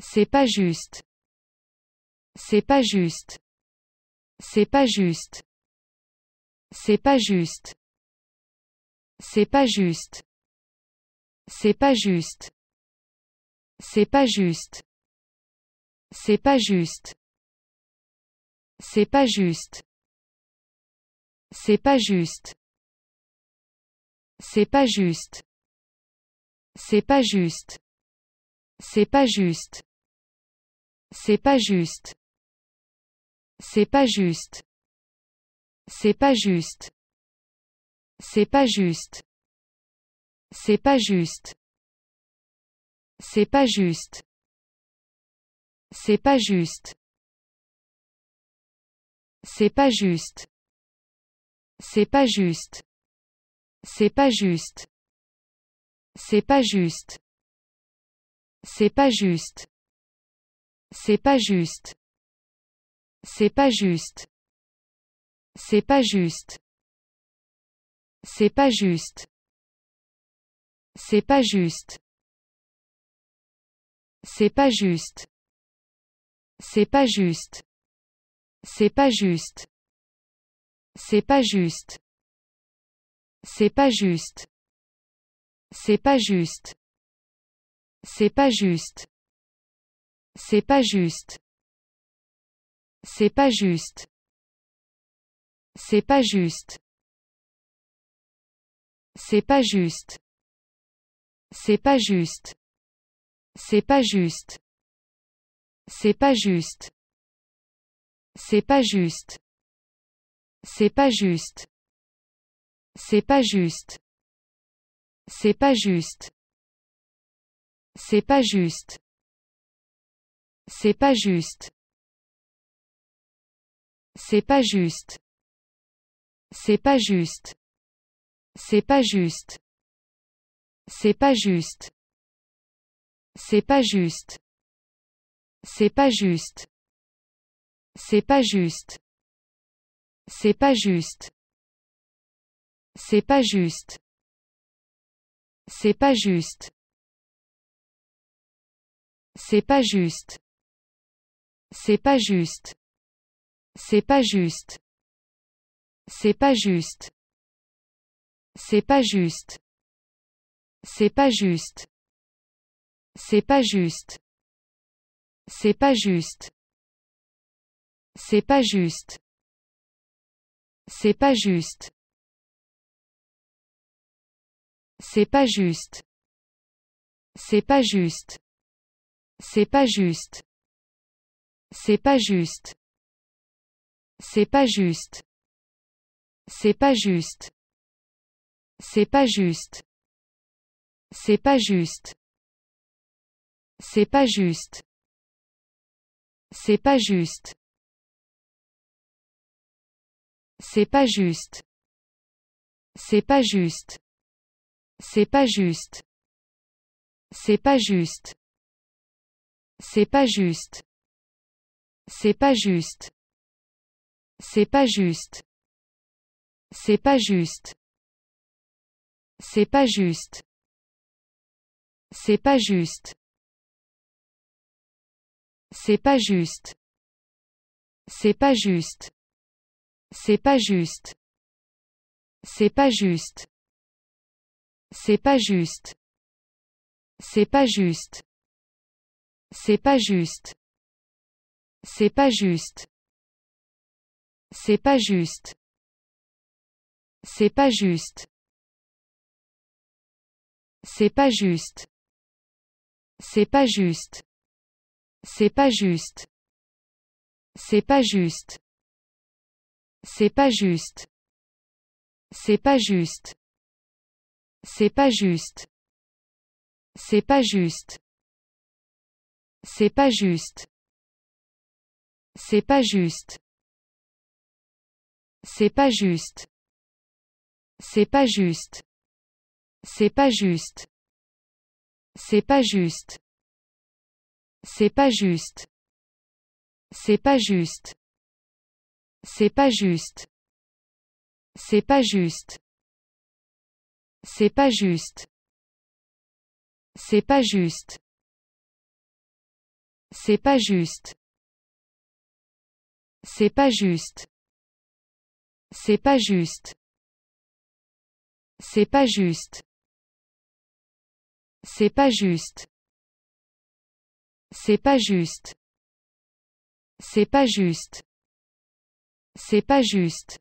C'est pas juste. C'est pas juste. C'est pas juste. C'est pas juste. C'est pas juste. C'est pas juste. C'est pas juste. C'est pas juste. C'est pas juste. C'est pas juste. C'est pas juste. C'est pas juste. C'est pas juste. C'est pas juste. C'est pas juste. C'est pas juste. C'est pas juste. C'est pas juste. C'est pas juste. C'est pas juste. C'est pas juste. C'est pas juste. C'est pas juste. C'est pas juste. C'est pas juste. C'est pas juste. C'est pas juste. C'est pas juste. C'est pas juste. C'est pas juste. C'est pas juste. C'est pas juste. C'est pas juste. C'est pas juste. C'est pas juste. C'est pas juste. C'est pas juste. C'est pas juste. C'est pas juste. C'est pas juste. C'est pas juste. C'est pas juste. C'est pas juste. C'est pas juste. C'est pas juste. C'est pas juste. C'est pas juste. C'est pas juste. C'est pas juste. C'est pas juste. C'est pas juste. C'est pas juste. C'est pas juste. C'est pas juste. C'est pas juste. C'est pas juste. C'est pas juste. C'est pas juste. C'est pas juste. C'est pas juste. C'est pas juste. C'est pas juste. C'est pas juste. C'est pas juste. C'est pas juste. C'est pas juste. C'est pas juste. C'est pas juste. C'est pas juste. C'est pas juste. C'est pas juste. C'est pas juste. C'est pas juste. C'est pas juste. C'est pas juste. C'est pas juste. C'est pas juste. C'est pas juste. C'est pas juste. C'est pas juste. C'est pas juste. C'est pas juste. C'est pas juste. C'est pas juste. C'est pas juste. C'est pas juste. C'est pas juste. C'est pas juste. C'est pas juste. C'est pas juste. C'est pas juste. C'est pas juste. C'est pas juste. C'est pas juste. C'est pas juste. C'est pas juste. C'est pas juste. C'est pas juste. C'est pas juste. C'est pas juste. C'est pas juste. C'est pas juste. C'est pas juste. C'est pas juste. C'est pas juste. C'est pas juste. C'est pas juste. C'est pas juste. C'est pas juste. C'est pas juste. C'est pas juste. C'est pas juste. C'est pas juste. C'est pas juste. C'est pas juste. C'est pas juste. C'est pas juste. C'est pas juste. C'est pas juste. C'est pas juste. C'est pas juste. C'est pas juste. C'est pas juste. C'est pas juste. C'est pas juste. C'est pas juste. C'est pas juste. C'est pas juste.